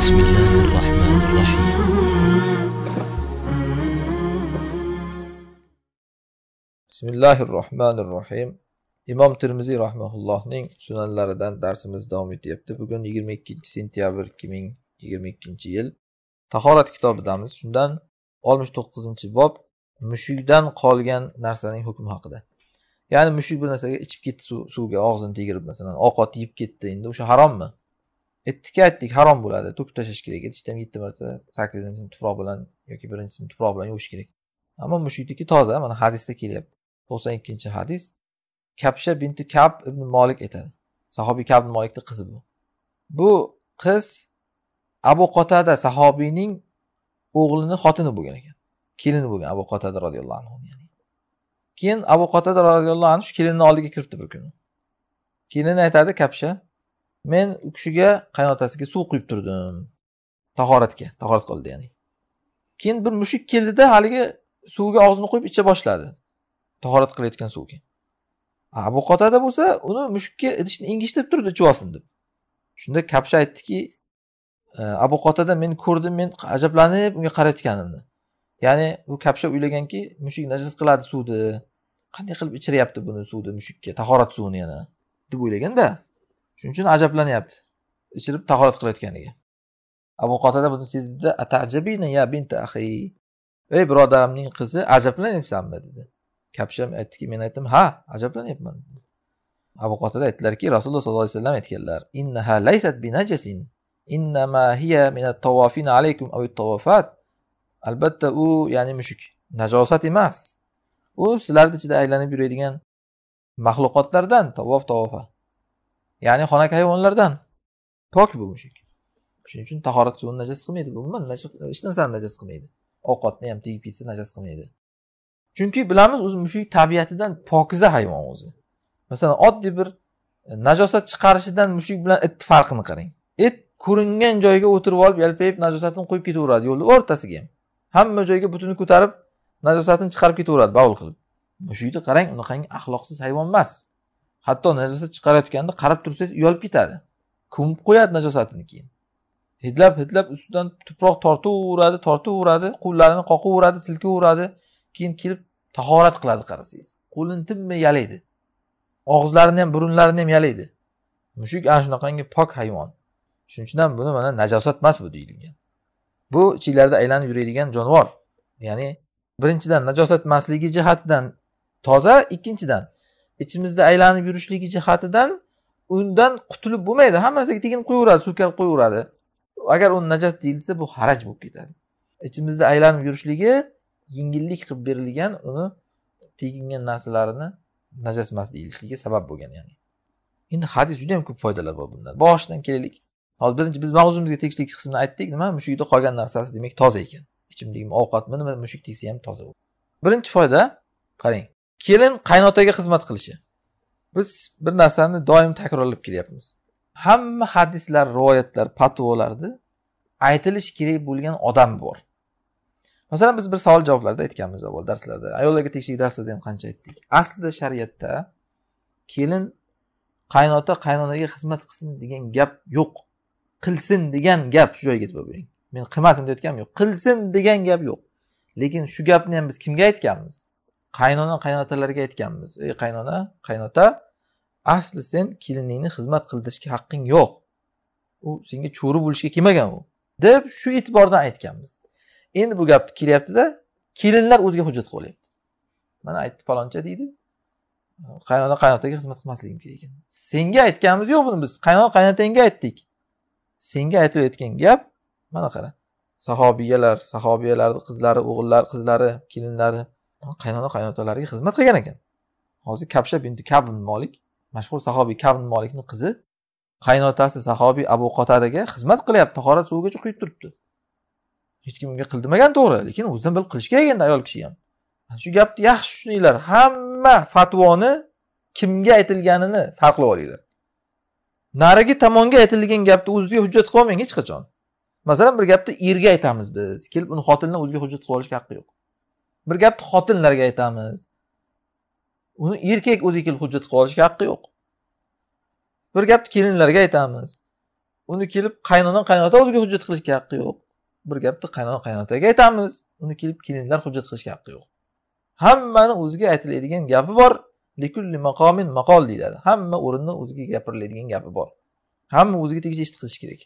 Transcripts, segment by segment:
بسم الله الرحمن الرحيم Bismillahirrohmanirrohim. imom termiziy rahmaullohning sunanlaridan darsimiz davom etyapti bugun 22 sentyabr 2022 yil tahorat kitobidamiz shundan 69 bob mushukdan qolgan narsaning hukmi haqida ya'ni mushuk bir narsaga ichib ketdi suvga og'zini tegirib masalan ovqat yeb ketdi endi o'sha harommi aytdikki aytdik harom bo'ladi to'kib tashlash kerak ham yetti marta sakkizinchisini tuproq bilan yoki birinchisini tuproq bilan yuvish kerak ammo mushukniki toza mana hadisda kelyapti to'qson ikkinchi hadis kapsha binti kab ibn molik aytadi sahobiy kab ibn molikni qizi bu bu qiz abu qotada sahobiyning o'g'lini xotini bo'lgan ekan kelini bo'lgan abu qotada roziyallohu anhu keyin abu qotada roziyallohu anhu shu kelinini oldiga kiribdi bir kuni kelini aytadi kapsha Men u kishiga qaynotasiga suv quyib turdim. Tahoratga, tahorat qildi ya'ni. Keyin bir mushuk keldi-da, haligi suvga og'zini qo'yib icha boshladi. Tahorat qilayotgan suvga. Abu Qotada bo'lsa, uni mushukka idishni engishtirib turdi, ichib olsin deb. Shunda Kapsha aytdiki, e, Abu Qotada men ko'rdim, men ajablanib unga qarayotganimni. Ya'ni u Kapsha o'ylaganki, mushuk najis qiladi suvni. Qanday qilib ichiryapti buni suvni mushukka, tahorat suvini yana deb o'ylaganda, shuning uchun ajablanyapti ichirib tahorat qilayotganiga abu qotada buni sezdida ya ey birodarimning qizi ajablanyapsanmi dedi kapsham aytdiki men aytdim ha ajablanyapman abu qotada aytdilarki rasululloh sollallohu alayhi vasallam aytganlar innaha laysat binajasin innama hiya min alaykum aw albatta u ya'ni mushuk najosat emas u sizlarni ichida aylanib yuradigan maxluqotlardan tavof tavofa ya'ni xonaki hayvonlardan pok bu mushuk shuning uchun tahorat suvini najas qilmaydi bu umuman hech narsani najas qilmaydi ovqatni ham tegib ketsa najas qilmaydi chunki bilamiz o'zi mushuk tabiatidan pokiza hayvon o'zi masalan oddiy bir e, najosat chiqarishidan mushuk bilan itni farqini qarang it ko'ringan joyga o'tirib olib yalpayib najosatini qo'yib ketaveradi yo'lni o'rtasiga ham hamma joyga butunni ko'tarib najosatini chiqarib ketaveradi bavul qilib mushukni qarang unaqangi axloqsiz hayvon emas hatto najosat chiqarayotganda qarab tursangiz uyalib ketadi ko'mib qo'yadi najosatini keyin hidlab hidlab ustidan tuproq tortaveradi tortaveradi qo'llarini qoqaveradi silkaveradi keyin kelib tahorat qiladi qarasangiz qo'lini tinmay yalaydi og'izlarini ham burunlarini ham yalaydi mushuk ana shunaqangi pok hayvon shuning uchun ham buni mana najosat emas bu deyilgan bu ichinglarda aylanib yuradigan jonivor ya'ni birinchidan najosat emasligi jihatidan toza ikkinchidan ichimizda aylanib yurishligi jihatidan undan qutulib bo'lmaydi hammasiga tekin qo'yaveradi surkalib qo'yaveradi agar u najas deyilsa bu haraj bo'lib ketadi ichimizda aylanib yurishligi yengillik qilib berilgan uni tegingan narsalarini najas emas deyilishligiga sabab bo'lgan ya'ni endi hadis juda yam ko'p foydalar bor bundan boshidan kelaylik hozir birinchi biz mavzumizga tegishli qismini aytdik nima mushukda qolgan narsasi demak toza ekan ichimdagi ovqatmi nima mushuk tegsa ham toza birinchi foyda qarang kelin qaynotaga xizmat qilishi biz bir narsani doim takrorlab kelyapmiz hamma hadislar rivoyatlar patvolarni aytilish kerak bo'lgan odam bor masalan biz bir savol javoblarda aytganmiz avval darslarda ayollarga tekishilik darslarda ham qancha aytdik aslida shariatda kelin qaynota qaynonaga xizmat qilsin degan gap yo'q qilsin degan gap shu joyiga e'tibor bering men qilmasin deyotganim yo'q qilsin degan gap yo'q lekin shu gapni ham biz kimga aytganmiz qaynona qaynotalarga aytganmiz ey qaynona qaynota asli sen keliningni xizmat qildirishga haqqing yo'q u senga cho'ri bo'lishga kelmagan u deb shu e'tibordan aytganmiz endi bu gap kelyaptida kelinlar o'ziga hujjat olyapti mana aytdi paloncha deydi qaynona qaynotaga xizmat qilmasligim kerak ekan senga aytganimiz yo'q buni biz qaynona qaynotangga aytdik senga aytilayotgan gap mana qara sahobiyalar sahobiyalarni qizlari o'g'illari qizlari kelinlari qaynona qaynotalariga xizmat qilgan ekan hozir kabsha binti kab molik mashhur sahobiy kab molikni qizi qaynotasi sahobiy abu qotadaga xizmat qilyapti tahorat suvigacha quyib turibdi hech kim unga qildirmagan to'g'ri lekin o'zidan bilib qilish kerak endi ayol kishi ham shu gapni yaxshi tushuninglar hamma fatvoni kimga aytilganini farqlab olinglar narigi tomonga aytilgan gapni o'zizga hujjat qilib olmang hech qachon masalan bir gapni erga aytamiz biz kelib uni xotinidan o'ziga hujjat qilib olishga haqqi yo'q bir gapni xotinlarga aytamiz uni erkak o'ziga kelib hujjat qilib olishga haqqi yo'q bir gapni kelinlarga aytamiz uni kelib qaynona qaynota o'ziga hujjat qilishga haqqi yo'q bir gapni qaynona qaynotaga aytamiz uni kelib kelinlar hujjat qilishga haqqi yo'q hammani o'ziga aytiladigan gapi bor likulli maqomin maqol deyiladi hamma o'rinda o'ziga gapiriladigan gapi bor hamma o'ziga tegishli ishni qilishi kerak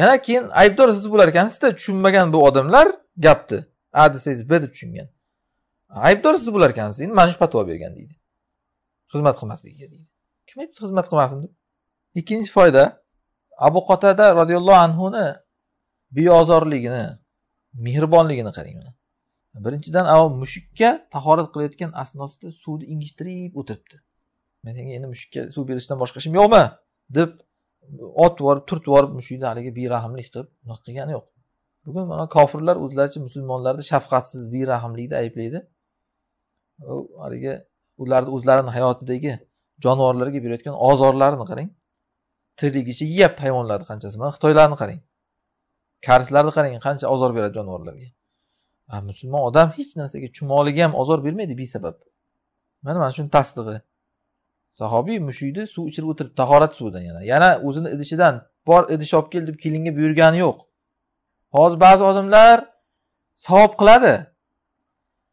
yana keyin aybdor siz bo'lar ekansizda tushunmagan bu odamlar gapni a desangiz b deb tushungan aybdor siz bo'lar ekansiz endi mana shu patvo bergan deydi xizmat qilmasligiga deydi kim aytibdi xizmat qilmasin deb ikkinchi foyda abu qotada roziyallohu anhuni beozorligini mehribonligini qarang mana birinchidan a mushukka tahorat qilayotgan asnosida suvni ingishtirib o'tiribdi men senga endi mushukka suv berishdan boshqa ishim yo'qmi deb otib yuborib turtib yuborib mushukni haligi berahmlik qilib unaqa qilgani yo'q bugun mana kofirlar o'zlaricha musulmonlarni shafqatsiz berahmlikda ayblaydi haligi ularni o'zlarini hayotidagi jonivorlarga berayotgan ozorlarini qarang tirligicha yeyapti hayvonlarni qanchasi mana xitoylarni qarang karslarni qarang qancha ozor beradi jonivorlarga musulmon odam hech narsaga chumoliga ham ozor bermaydi besabab mana mana shuni tasdig'i sahobiy mushukni suv ichirib o'tirib tahorat suvidan yana yana o'zini idishidan bor idish olib kel deb kelinga buyurgani yo'q hozir ba'zi odamlar savob qiladi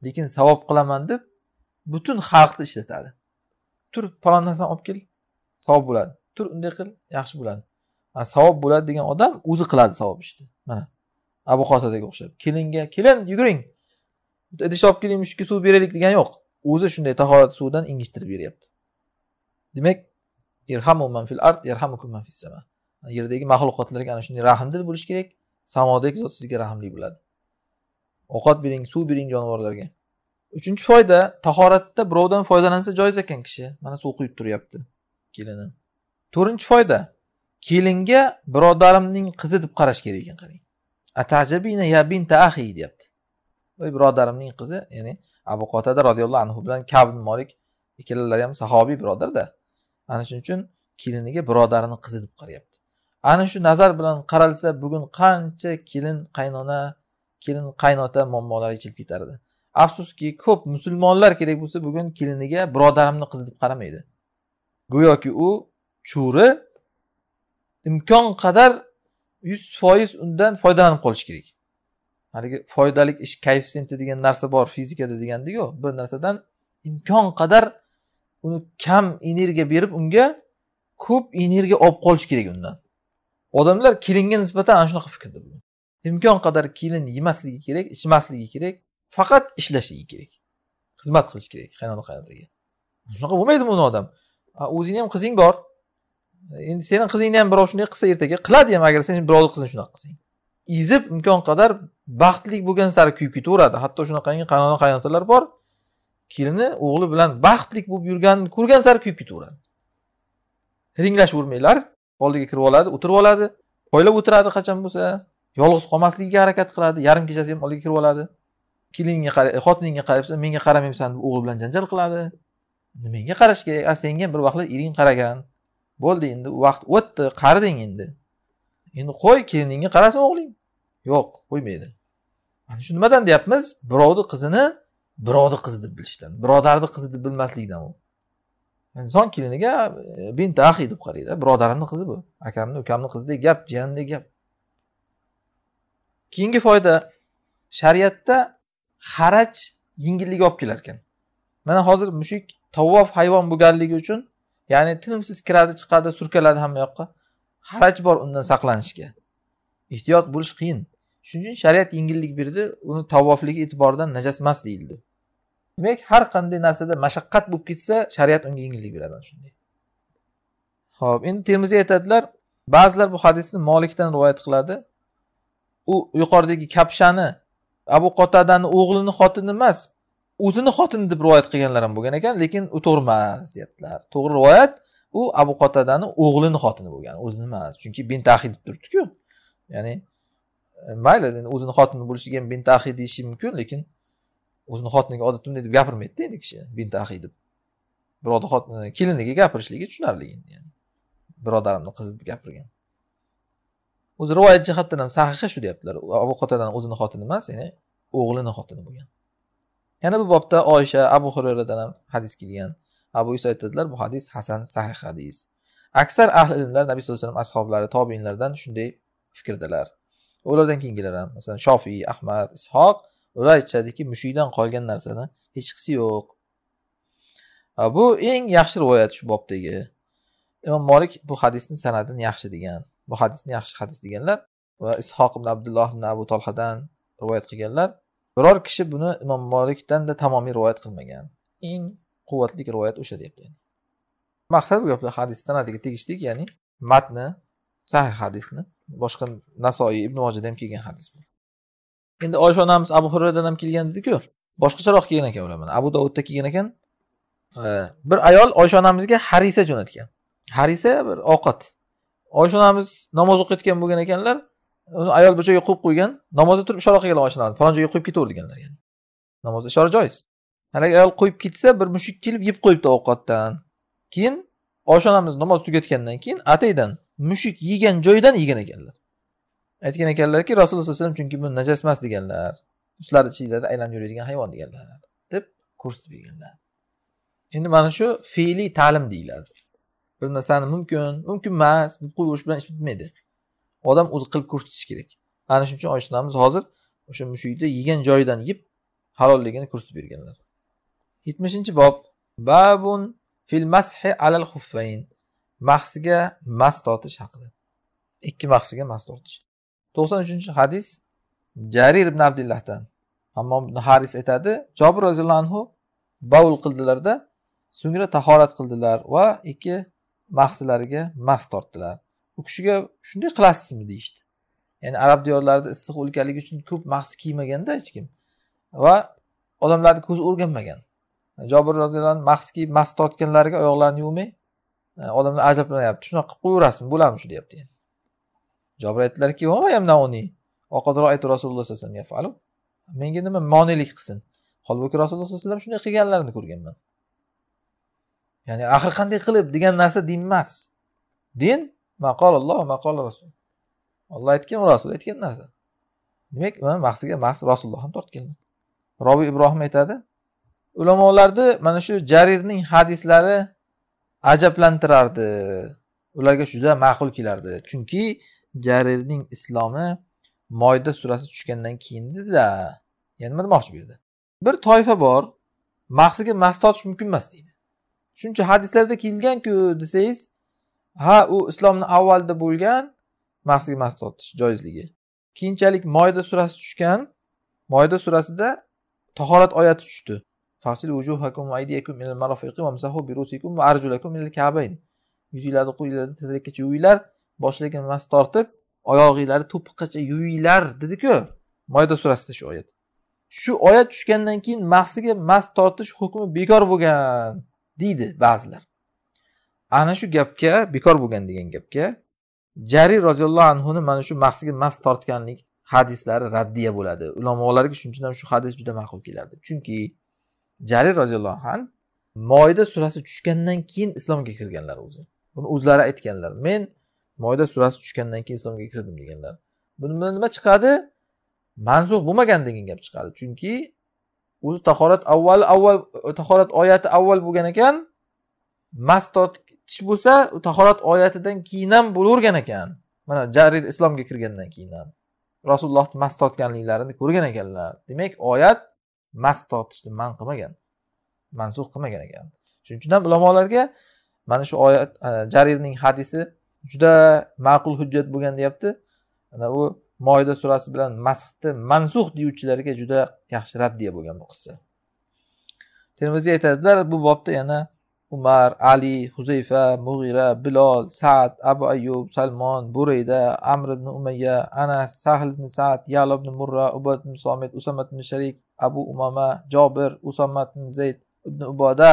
lekin savob qilaman deb butun xalqni ishlatadi tur falon narsani olib kel savob bo'ladi tur unday qil yaxshi bo'ladi savob bo'ladi degan odam o'zi qiladi savob ishni mana abu xotirdaga o'xshab kelinga kelin yuguring bitta idish olib keling mushukka suv beraylik degani yo'q o'zi shunday tahorat suvidan engishtirib beryapti demak fil ard fis sama yerdagi maxluqotlarga ana shunday rahmdil bo'lish kerak samodek zot sizga rahmli bo'ladi ovqat bering suv bering jonivorlarga uchinchi foyda tahoratda birovdan foydalansa joiz ekan kishi mana suv quyib turyapti kelini to'rtinchi foyda kelinga birodarimning qizi deb qarash kerak ekan qarang atajabina ya binta ahi deyapti voy birodarimning qizi ya'ni abu qotada roziyallohu anhu bilan kab molik ikkalalari ham sahobiy birodarda ana shuning uchun keliniga birodarini qizi deb qarayapti ana shu nazar bilan qaralsa bugun qancha kelin qaynona kelin qaynota muammolari yechilib ketardi afsuski ko'p musulmonlar kerak bo'lsa bugun keliniga birodarimni qizi deb qaramaydi go'yoki u cho'ri imkon qadar yuz foiz undan foydalanib qolish kerak haligi foydali ish koeffitsienti degan narsa bor fizikada degandiku bir narsadan imkon qadar uni kam energiya berib unga ko'p energiya olib qolish kerak undan odamlar kelinga nisbatan ana shunaqa fikrda imkon qadar kelin yemasligi kerak ichmasligi kerak faqat ishlashligi kerak xizmat qilish kerak qaynona qaynotaga shunaqa bo'lmaydimi uni odam o'zingni ham qizing bor endi seni qizingni ham birov shunday qilsa ertaga qiladi ham agar sen birovni qizini shunaqa qilsang ezib imkon qadar baxtli bo'lgan sari kuyib ketaveradi hatto shunaqangi qaynona qaynotalar bor kelini o'g'li bilan baxtli bo'lib yurganini ko'rgan sari kuyib ketaveradi ringlashavermanglar oldiga kirib oladi o'tirib oladi poylab o'tiradi qachon bo'lsa yolg'iz qolmasligiga harakat qiladi yarim kechasi ham oldiga kirib oladi keliningga qara xotiningga qarabsan menga qaramaysan deb o'g'il bilan janjal qiladi nimaga qarash kerak a senga ham bir vaqtlar ering qaragan bo'ldi endi vaqt o'tdi qariding endi endi qo'y keliningga qarasin o'g'ling yo'q qo'ymaydi mana shu nimadan deyapmiz birovni qizini birovni qizi deb bilishdan birodarni qizi deb bilmaslikdan u inson keliniga e, binta ahiy deb qaraydi birodarimni qizi bu akamni ukamni qizidek gap jiyanimdek gap keyingi foyda shariatda haraj yengillik olib kelar ekan mana hozir mushuk tavvof hayvon bo'lganligi uchun ya'ni tinimsiz kiradi chiqadi surkaladi hamma yoqqa haraj bor undan saqlanishga ehtiyot bo'lish qiyin shuning uchun shariat yengillik berdi uni tavvofligi e'tiboridan najas emas deyildi demak har qanday narsada mashaqqat bo'lib ketsa shariat unga yengillik beradi ana shunday ho'p endi termiziy aytadilar ba'zilar bu hadisni molikdan rivoyat qiladi u yuqoridagi kapshani abu qotadani o'g'lini xotini emas o'zini xotini deb rivoyat qilganlar ham bo'lgan ekan lekin u to'g'ri emas deyaptilar to'g'ri rivoyat u abu qotadani o'g'lini xotini bo'lgan o'zini emas chunki bintahi deb turibdiku ya'ni e, mayli o'zini xotini bo'lishiga bintahi deyishi mumkin lekin o'zini xotiniga odatda bunday deb gapirmaydida endi kishi binti axiy deb birovni xotini keliniga gapirishligi tushunarli endi yani. birodarimni qizi deb gapirgan o'zi rivoyat jihatdan ham sahiha shu deyaptilar abu qotadan o'zini xotini emas ya'ni o'g'lini xotini bo'lgan yana bu bobda oysha abu xurayradan ham hadis kelgan abu isa aytadilar bu hadis hasan sahih hadis aksar ahli ilmlar nabiy sallallohu alayhi vasallam ashoblari tobinlardan shunday fikrdalar ulardan keyingilar ham masalan shofiy ahmad ishoq ular aytishadiki mushukdan qolgan narsani hech qisi yo'q bu eng yaxshi rivoyat shu bobdagi imom molik bu hadisni san'atini yaxshi degan bu hadisni yaxshi hadis deganlar va ishoq ibn abdulloh ibn abu tolhadan rivoyat qilganlar biror kishi buni imom da tamomiy rivoyat qilmagan eng quvvatli rivoyat o'sha deyapti maqsad bu gaplar hadis san'atiga tegishlik ya'ni matni sahih hadisni boshqa nasoiy ibn mojada ham kelgan hadis bu endi oysha onamiz abu hurayradan ham kelgan dediku boshqacharoq kelgan ekan mana abu dovudda kelgan ekan bir ayol oysha onamizga harisa jo'natgan harisa bir ovqat oysha onamiz namoz o'qiyotgan bo'lgan ekanlar uni ayol bir joyga qo'yib qo'ygan namozda turib ishora qilganlar oysha onamiz falon joyga qo'yib ketaver deganlar namozda ishora joiz haligi ayol qo'yib ketsa bir mushuk kelib yeb qo'yibdi ovqatdan keyin oysha onamiz namoz tugatgandan keyin ataydan mushuk yegan joyidan yegan ekanlar aytgan ekanlarki rasululloh alayhi vasallam chunki bu najas emas deganlar ustlari ichida aylanib yuradigan hayvon deganlar deb ko'rsatib berganlar endi mana shu fe'liy ta'lim deyiladi bir narsani mumkin mumkin emas deb qo'yverish bilan ish bitmaydi odam o'zi qilib ko'rsatishi kerak ana shuning uchun oysha onamiz hozir o'sha mushukni yegan joyidan yeb halolligini ko'rsatib berganlar yetmishinchi bob babun fil mashi alal xuffayn mahsiga mas tortish haqida ikki mahsiga mas tortish to'qson uchinchi hadis jarir ibn abdillahdan ammo haris aytadi jobir roziyallohu anhu bovul qildilarda so'ngra tahorat qildilar va ikki mahsilariga mast tortdilar u kishiga shunday qilasizmi deyishdi ya'ni arab diyorlarida issiq o'lkaligi uchun ko'p mahs kiymaganda hech kim va odamlarni ko'zi o'rganmagan jobir roziyallohu anhu mahs kiyib mast tortganlariga oyoqlarini yuvmay e, odamlar ajablanyapti shunaqa qilib qo'yaverasizmi bo'ladimi shu deyapti yani. jobir aytdilarki rasululloh alayhi vasallam menga nima monelik qilsin holbuki rasululloh sallallohu alayhi vasallam shunday qilganlarini ko'rganman ya'ni axir qanday qilib degan narsa din emas din maqolalloh maqola rasul olloh aytgan rasul aytgan narsa demak mana mahsiga mahs rasululloh ham tortgan robi ibrohim aytadi ulamolarni mana shu jarirning hadislari ajablantirardi ularga juda ma'qul kelardi chunki jarirning islomi moyda surasi tushgandan keyin dedida ya'ni nima demoqchi bu yerda bir toifa bor mahsiga mas totish mumkin emas deydi shuncha hadislarda kelganku desangiz ha u islomni avvalida bo'lgan mahsiga mas totish joizligi keyinchalik moyda surasi tushgan moyda surasida tahorat oyati tushdi fasil vujuhakum aydiyakum ilal marafiqi bi rusikum va arjulakum ilal kabayn yuzinglarni qo'linglarni tizzakkacha yuvinglar boshlig'ini mast tortib oyog'inglarni to'piqqacha yuvinglar dediku moyda surasida shu oyat shu oyat tushgandan keyin mahsiga mast tortish hukmi bekor bo'lgan deydi ba'zilar ana shu gapga bekor bo'lgan degan gapga jarir roziyallohu anhuni mana shu mahsiga mast tortganlik hadislari raddiya bo'ladi ulamolarga ham shu hadis juda ma'qul keladi chunki jarir roziyallohu an moyda surasi tushgandan keyin islomga kirganlar o'zi buni o'zlari aytganlar men moyda surasi tushgandan keyin islomga kirdim deganlar buni bilan nima chiqadi mansuh bo'lmagan degan gap chiqadi chunki o'zi tahorat avval avval tahorat oyati avval bo'lgan ekan mast tortish bo'lsa u tahorat oyatidan keyin ham bo'lavergan ekan mana jarir islomga kirgandan keyin ham rasulullohni mast tortganliklarini ko'rgan ekanlar demak oyat mast tortishni man qilmagan mansuh qilmagan ekan shuning uchun ham ulamolarga mana shu oyat e, jarirning hadisi juda ma'qul hujjat bo'lgan deyapti ana u moyda surasi bilan masxni mansux deyuvchilarga juda yaxshi raddiya bo'lgan bu qissa termiziy aytadilar bu bobda yana umar ali huzayfa mug'ira bilol saad abu ayub salmon burayda amr ibn umayya anas sahl ibn saad yalo ibn murra ubad ibn somid usamat ibn sharik abu umama jobir usamat ibn zayd ibn uboda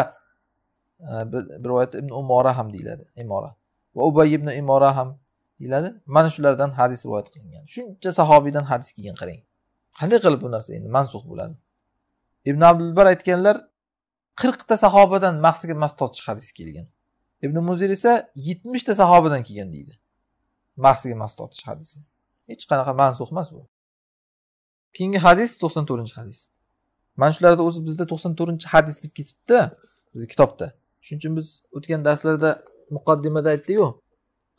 e, bir rivoyatda ibn umora ham deyiladi imorat va ubay ibn imora ham deyiladi mana shulardan hadis rivoyat qilingan shuncha sahobiydan hadis kelgan qarang qanday qilib bu narsa endi mansuh bo'ladi ibn abdulbar aytganlar qirqta sahobadan mahsiga mas tortish hadisi kelgan ibn muzir esa yetmishta sahobadan kelgan deydi mahsiga mas tortish hadisi hech qanaqa mansuh emas bu keyingi hadis to'qson to'rtinchi hadis mana shularni o'zi bizda to'qson to'rtinchi hadis deb ketibdi kitobda shuning uchun biz o'tgan darslarda muqaddimada aytdiyu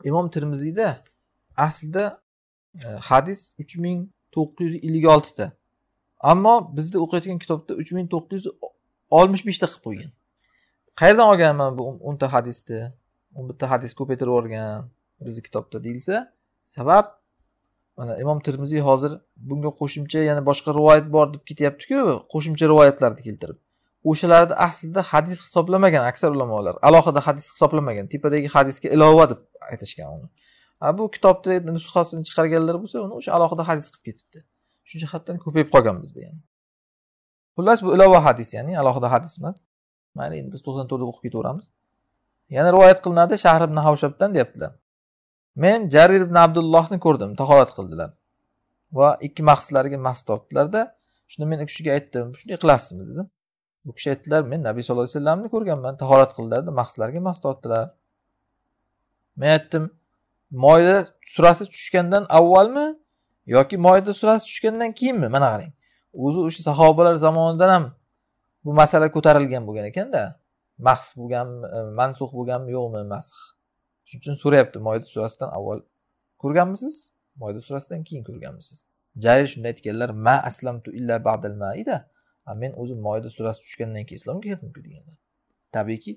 imom termiziyda aslida e, hadis uch ming to'qqiz yuz ellik oltita ammo bizni o'qiyotgan kitobda uch ming to'qqiz yuz oltmish beshta qilib qo'ygan qayerdan olganman bu o'nta hadisni o'n bitta hadis ko'paytirib yuborgan bizni kitobda deyilsa sabab mana imom termiziy hozir bunga qo'shimcha yana boshqa rivoyat bor deb ketyaptiku qo'shimcha rivoyatlarni keltirib o'shalarni aslida hadis hisoblamagan aksar ulamolar alohida hadis hisoblamagan tepadagi hadisga ilova deb aytishgan uni bu kitobni nusxasini chiqarganlar bo'lsa uni o'sha alohida hadis qilib ketibdi shu jihatdan ko'payib qolgan bizda yani xullas bu ilova hadis ya'ni alohida hadis emas mayli endi biz to'qson to'rtda o'qib ketaveramiz yana rivoyat qilinadi shahr ibn havshabdan deyaptilar men jarir ibn abdullohni ko'rdim tahorat qildilar va ikki mahslariga mahs tortdilarda shunda men u kishiga aytdim shunday qilasizmi dedim u kishi aytdilar men nabiy sallallohu alayhi vasallamni ko'rganman tahorat qildilarda mahslarga mas tortdilar men aytdim moyda surasi tushgandan avvalmi yoki moyda surasi tushgandan keyinmi mana qarang o'zi o'sha sahobalar zamonidan ham bu masala ko'tarilgan bo'lgan ekanda mahs bo'lganmi mansux bo'lganmi yo'qmi masx shuning uchun so'rayapti moyda surasidan avval ko'rganmisiz moyda surasidan keyin ko'rganmisiz jarir shunday aytganlar ma aslamtu illa ba'dal maida men o'zim moyda surasi tushgandan keyin islomga kirdimku deganlar tabiiyki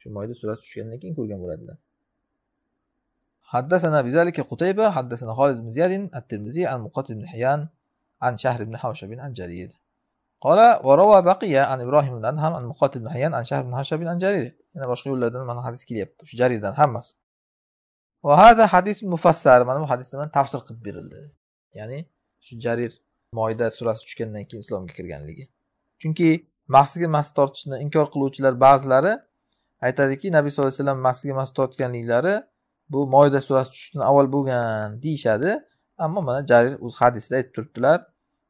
shu moyda surasi tushgandan keyin ko'rgan bo'ladilar حدثنا بذلك قتيبة حدثنا خالد بن زياد الترمذي عن مقاتل بن حيان عن شهر بن حوشب عن جرير قال وروى بقية عن إبراهيم بن أنهم عن مقاتل بن حيان عن شهر بن حوشب عن جرير yana boshqa yo'llardan mana hadis kelyapti shu jarirdan hammasi وهذا حديث مفسر من mana bu hadisda mana tafsir يعني شو جرير shu سورة moyda surasi tushgandan keyin islomga kirganligi chunki mahsiga mas tortishni inkor qiluvchilar ba'zilari aytadiki nabiy sallallohu alayhi vasallam masga mas tortganliklari bu moyda surasi tushishdan avval bo'lgan deyishadi ammo mana jarir o'z hadisida aytib turibdilar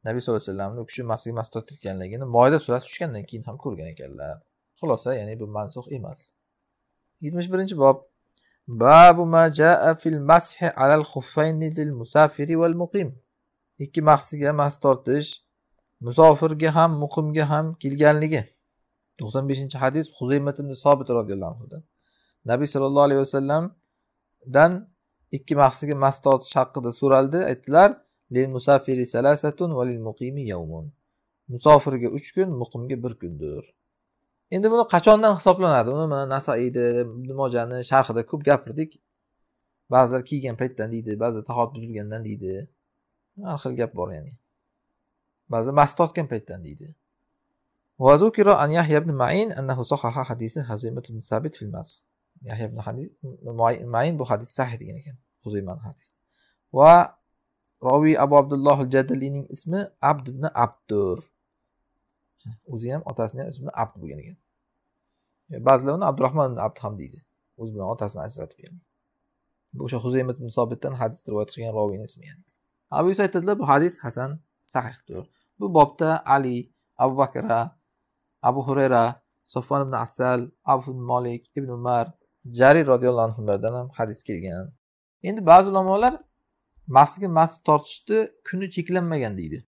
nabiy sallallohu alayhi vasallamni u kishi masga mas tortganligini moyda surasi tushgandan keyin ham ko'rgan ekanlar xulosa ya'ni bu mansuh emas yetmish birinchi bob babu fil mashi alal lil musafiri val muqim ikki mahsiga mas tortish musofirga ham muqimga ham kelganligi to'qson beshinchi hadis huzaymat ibn sobit roziyallohu anhudan nabiy sollallohu alayhi vasallamdan ikki mahsiga mast tortish haqida so'raldi aytdilar lil salasatun va lil muqimi musofirga uch kun muqimga bir kundir endi buni qachondan hisoblanadi uni mana nasaiyni ibn sharhida ko'p gapirdik ba'zilar kiygan paytdan deydi ba'zilar tahot buzilgandan deydi har xil gap bor ya'ni ba'zida mast tortgan paytdan deydi وذكر أن يحيى بن معين أنه صحح حديث هزيمة بن ثابت في المسخ يحيى بن حديث معين بو حديث صحيح degan ekan هزيمة hadis va روي abu abdulloh الله الجدليning ismi عبد بن عبدور o'zi ham otasini ham ismi abd bo'lgan ekan ba'zilar uni abdurahmon abd ham deydi o'zi bilan otasini ajratib ya'ni bu o'sha huzaymat ibn musobitdan hadis rivoyat qilgan roviyni ismi abu yusuf aytadilar bu hadis hasan sahihdir bu bobda ali abu bakra abu hurayra sofon ibn asal abu molik ibn umar jarir roziyallohu anhulardan ham hadis kelgan endi ba'zi ulamolar masjidga masjid tortishni kuni cheklanmagan deydi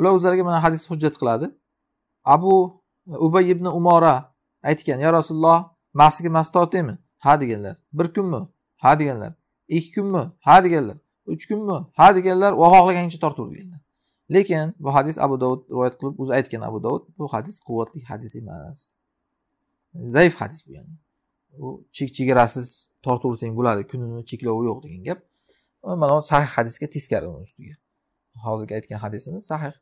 ular o'zlariga mana hadis hujjat qiladi abu ubay ibn umora aytgan yo rasululloh masjidga masjid tortaymi ha deganlar bir kunmi ha deganlar ikki kunmi ha deganlar uch kunmi ha deganlar va xohlaganicha deganlar lekin bu hadis abu dovud rivoyat qilib o'zi aytgan abu dovud bu hadis quvvatli hadis emas zaif hadis bu ya'ni u chek chegarasiz tortaversang bo'ladi kunini cheklovi yo'q degan gap mana sahih hadisga teskari uni ustiga hozirgi aytgan hadisimiz sahih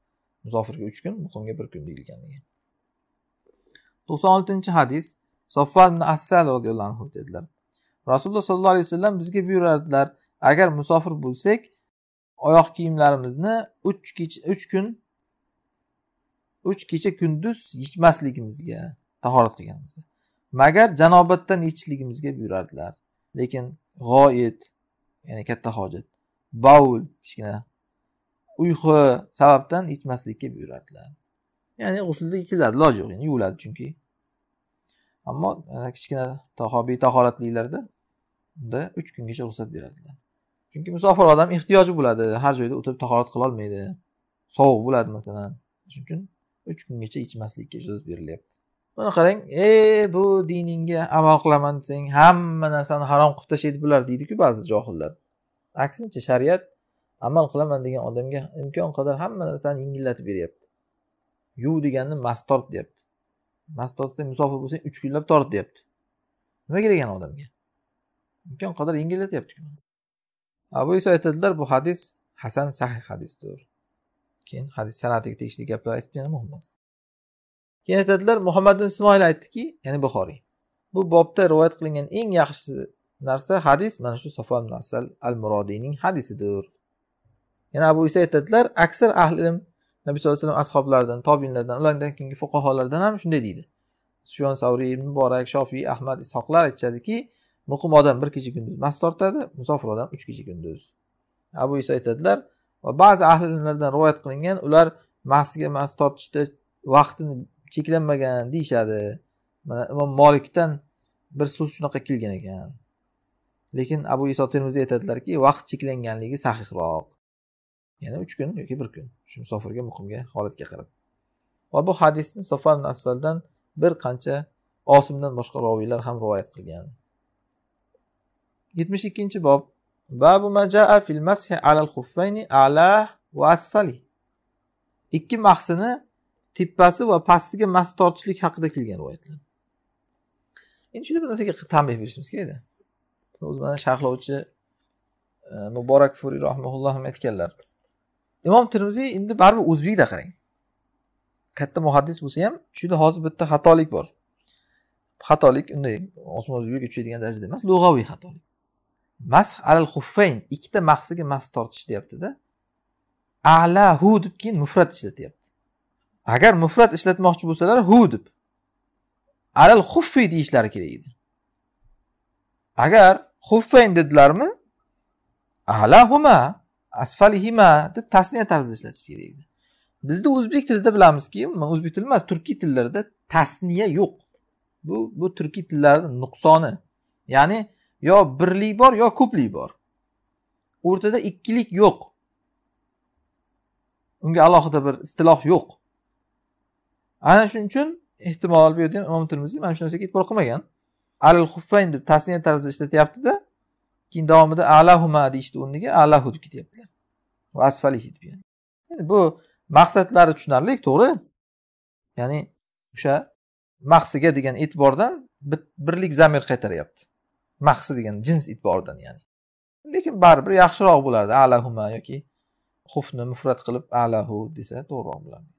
musofirga uch kun muqimga bir kun deyilgan degan to'qson oltinchi hadis soffar ibn assal roziyallohu anhu dedilar rasululloh sollallohu alayhi vasallam bizga buyurardilar agar musofir bo'lsak oyoq kiyimlarimizni uch kecha uch kun uch kecha kunduz yechmasligimizga tahorat qilganimizda magar janobatdan yechishligimizga buyurardilar lekin g'oyit ya'ni katta hojat baul kichkina uyqu sababdan yechmaslikka buyurardilar ya'ni g'uslda ichiladi iloji yo'q yani yuviladi chunki ammo kichkina betahoratliklarda unda uch kungacha ruxsat beradilar chunki musofir odam ehtiyoji bo'ladi har joyda o'tirib tahorat qilolmaydi sovuq bo'ladi masalan shuning uchun uch kungacha ichmaslikka ijoz berilyapti buni qarang e bu diningga amal qilaman desang hamma narsani harom qilib tashlaydi bular deydiku ba'zi johillar aksincha shariat amal qilaman degan odamga imkon qadar hamma narsani yengillatib beryapti yuv deganni mast tort deyapti mast tortsang musofir bo'lsang uch kunlab tort deyapti nima kerak yana odamga imkon qadar yengillatyapti abu iso aytadilar bu hadis hasan sahih hadisdir keyin hadis sanatiga tegishli gaplar aytib yana muhim emas keyin aytadilar muhammad ibn ismoil aytdiki ya'ni buxoriy bu bobda rivoyat qilingan eng yaxshi narsa hadis mana shu safon nasal al murodiyning hadisidir yana abu iso aytadilar aksar ahli ilm nabiy sallallohu alayhi vasallam ashoblaridan tobinlardan ulardan keyingi fuqarolardan ham shunday deydi sufyon savriy muborak shofiy ahmad ishoqlar aytishadiki muqim odam bir kecha kunduz mast tortadi musofir odam uch kecha kunduz abu iso aytadilar va ba'zi ahli ilmlardan rivoyat qilingan ular mastga mast tortishda vaqtini cheklanmagan deyishadi mana imom molikdan bir so'z shunaqa kelgan ekan lekin abu iso termiziy aytadilarki vaqt cheklanganligi sahihroq ya'ni uch kun yoki bir kun shu musofirga muqimga holatga qarab va bu hadisni sofan asaldan bir qancha osimdan boshqa roviylar ham rivoyat qilgan yetmish ikkinchi bob babu fil ala va asfali ikki mahsini tepasi va pastiga mas tortishlik haqida kelgan rivoyatlar endi shunda bir narsaga tanbeh berishimiz kerakda o'zi mana sharhlovchi e, muborak furiy rahmaulloh ham aytganlar imom termiziy endi baribir o'zbekda qarang katta muhaddis bo'lsa ham shunda hozir bitta xatolik bor xatolik unday osmon o'zbekka tushadigan darajada emas lug'aviy xatolik mash alal xuffayn ikkita mahsiga mas tortish deyaptida hu deb keyin mufrat ishlatyapti agar mufrat ishlatmoqchi bo'lsalar hu deb alal xuffi deyishlari kerak edi agar xuffayn dedilarmi alahuma asfalihima deb tasniya tarzida ishlatish kerak edi bizda o'zbek tilida bilamizki o'zbek tili emas turkiy tillarda tasniya yo'q bu bu turkiy tillarni nuqsoni ya'ni yo birlik bor yo ko'plik bor o'rtada ikkilik yo'q unga alohida bir istiloh yo'q ana shuning uchun ehtimol bu yerda imom termiziy mana shu narsaga e'tibor qilmagan al huffayn deb tasniya tarzida ishlatyaptida keyin davomida alahuma deyishni o'rniga alahu deb ketyaptilar va bu maqsadlari tushunarli to'g'ri ya'ni o'sha mahsiga degan e'tibordan birlik zamir qaytaryapti mahsi degan jins it ya'ni lekin baribir yaxshiroq bo'lardi alahuma yoki xufni mufrat qilib alahu desa to'g'riroq bo'lardi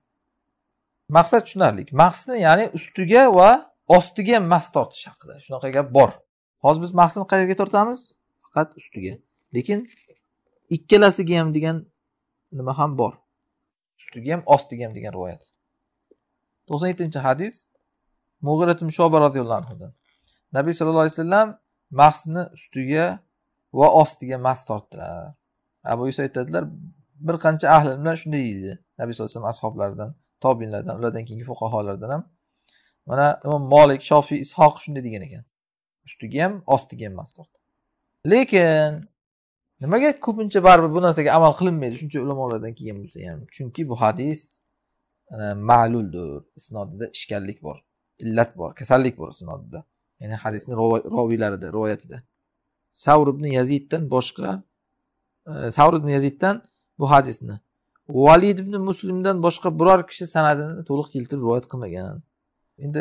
maqsad tushunarli mahsni ya'ni ustiga va ostiga mas tortish haqida shunaqa gap bor hozir biz mahsni qayerga tortamiz faqat ustiga lekin ikkalasiga ham degan nima ham bor ustiga ham ostiga ham degan rivoyat to'qson yettinchi hadis mug'irat mushoba roziyallohu anhudan nabiy sallallohu alayhi vasallam mahsni ustiga va ostiga mas tortdilar abu yusa aytadilar bir qancha ahli ilmlar shunday deydi nabiy sallallohu alayhi vasallam ashoblaridan tobinlardan ulardan keyingi fuqaholardan ham mana imom molik shofiy ishoq shunday degan ekan ustiga ham ostiga ham mas tortdi lekin nimaga ko'pincha baribir bu narsaga amal qilinmaydi shuncha ulamolardan kelgan bo'lsa ham chunki bu hadis e, ma'luldir isnodida ishkallik bor illat bor kasallik bor isnodida ya'ni hadisni roviylarida rivoyatida savr ibn yaziddan boshqa e, savr ibn yaziddan bu hadisni valid ibn muslimdan boshqa biror kishi sanadini to'liq keltirib rivoyat qilmagan endi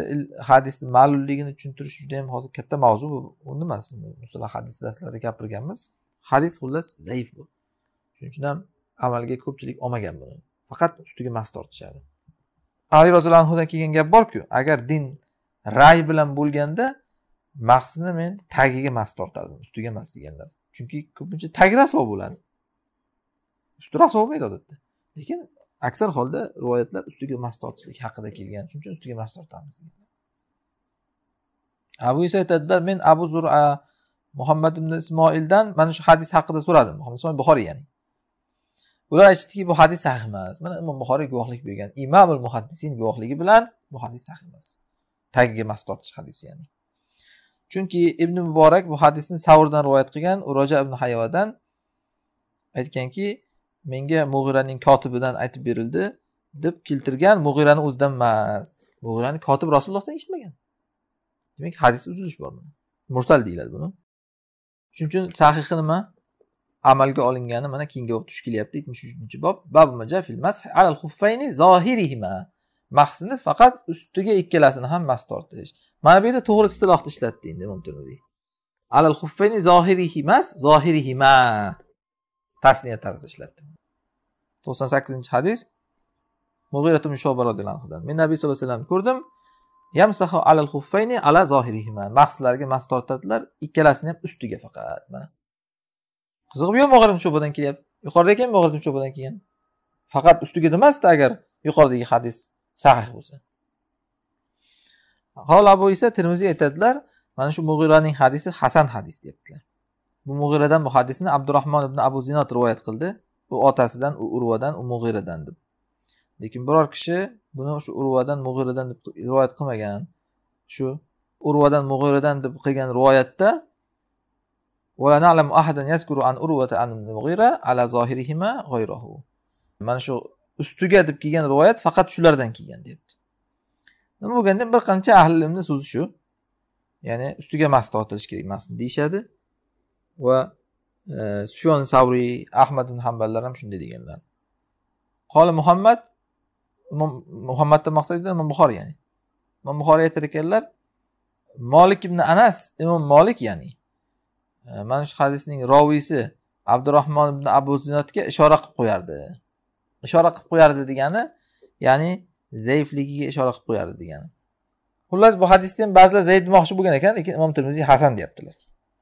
hadisni ma'lumligini tushuntirish juda yam hozir katta mavzu bu uni emas musala hadis darslarida gapirganmiz hadis xullas zaif bu shuning uchun ham amalga ko'pchilik olmagan buni faqat ustiga mas tortishadi ali roziyallohu anhudan kelgan gap borku agar din ray bilan bo'lganda mahsni men tagiga mas tortadim ustiga emas deganlar chunki ko'pincha tagi rasvo bo'ladi usti rasvo bo'lmaydi odatda lekin aksar holda rivoyatlar ustiga mas tortishlik haqida kelgan shuning uchun ustiga mas tortamiz abu isa aytadilar men abu zura muhammad ibn ismoildan mana shu hadis haqida so'radim muhammad ismoil buxoriy ya'ni ular aytishdiki bu hadis sahih emas mana imom buxoriy guvohlik bergan imomul muhaddisin guvohligi bilan bu hadis sahih emas tagiga mas tortish hadisi ya'ni chunki ibn muborak bu hadisni savrdan rivoyat qilgan roja ibn hayvadan aytganki menga mug'iraning kotibidan aytib berildi deb keltirgan mug'irani o'zidan emas mug'irani kotib rasulullohdan eshitmagan demak hadis uzilish bor mursal deyiladi buni shuning uchun sahihi nima amalga olingani mana keyingi bob tushib kelyapti yetmish uchinchi bob mahsni faqat ustiga ikkalasini ham mas tortish mana bu yerda to'g'ri istilohni ishlatdi endi alal huffayni zohirihi emas zohirihima tasniya tarzida ishlatdi to'qson sakkizinchi hadis mug'ira shoba roziyallohu anhudan men nabiy sallallohu alayhi vasallamni ko'rdim yamsahu alal huffayni ala zohirihima mahslarga mas tortadilar ikkalasini ham ustiga faqat mana qizig'i bu ham mog'rim shobadan kelyapti yuqorida ekan mog'rim shobadan kelgan faqat ustiga demasdi agar yuqoridagi hadis sahih bo'lsa hol abu isa termiziy aytadilar mana shu mug'iraning hadisi hasan hadis deyaptilar bu mug'iradan bu hadisni abdurahmon ibn abu zinot rivoyat qildi u otasidan u urvadan u mug'iradan deb lekin biror kishi buni shu urvadan mug'iradan deb rivoyat qilmagan shu urvadan mug'iradan deb qilgan rivoyatda mana shu ustiga deb kelgan rivoyat faqat shulardan kelgan deyapti nima bo'lganda bir qancha ahli ilmni so'zi shu ya'ni ustiga mas tortilishi kerak emas deyishadi va e, sufyon savriy ahmad ibn hamballar ham shunday deganlar qoli muhammad muhammaddan maqsad imom buxoriy ya'ni imom buxoriy aytar ekanlar molik ibn anas imom molik ya'ni e, mana shu hadisning roviysi abdurahmon ibn abu zinodga ishora qilib qo'yardi ishora qilib qo'yardi degani ya'ni zaifligiga ishora qilib qo'yardi degani xullas bu hadisni ham ba'zilar zaif demoqchi bo'lgan ekan lekin imom termiziy hasan deyaptilar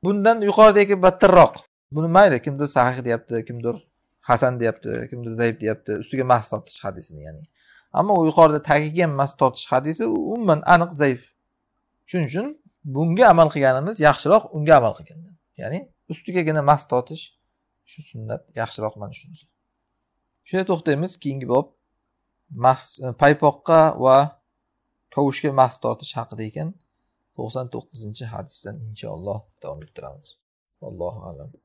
bundan yuqoridagi battarroq buni mayli kimdir sahih deyapti kimdir hasan deyapti kimdir zaif deyapti ustiga mahs tortish hadisini ya'ni ammo u yuqorida tagigan mas tortish hadisi umuman aniq zaif shuning uchun bunga amal qilganimiz yaxshiroq unga amal qilganda ya'ni ustigagina mas tortish shu sunnat yaxshiroq mana shu yerda to'xtaymiz keyingi bob mas e, paypoqqa va tovushga mas tortish haqida ekan to'qson to'qqizinchi hadisdan inshaalloh davom ettiramiz allohu alam